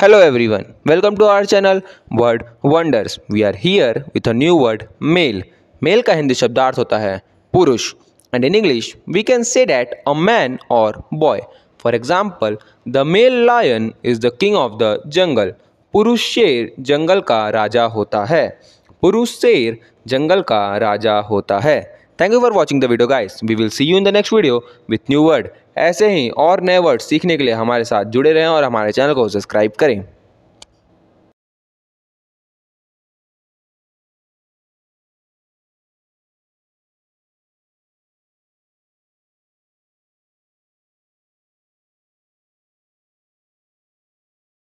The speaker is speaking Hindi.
hello everyone welcome to our channel word wonders we are here with a new word male male का हिंदी शब्दार्थ होता है पुरुष and in English we can say that a man और boy for example the male lion is the king of the jungle पुरुष शेर जंगल का राजा होता है पुरुष शेर जंगल का राजा होता है thank you for watching the video guys we will see you in the next video with new word ऐसे ही और नए वर्ड सीखने के लिए हमारे साथ जुड़े रहें और हमारे चैनल को सब्सक्राइब करें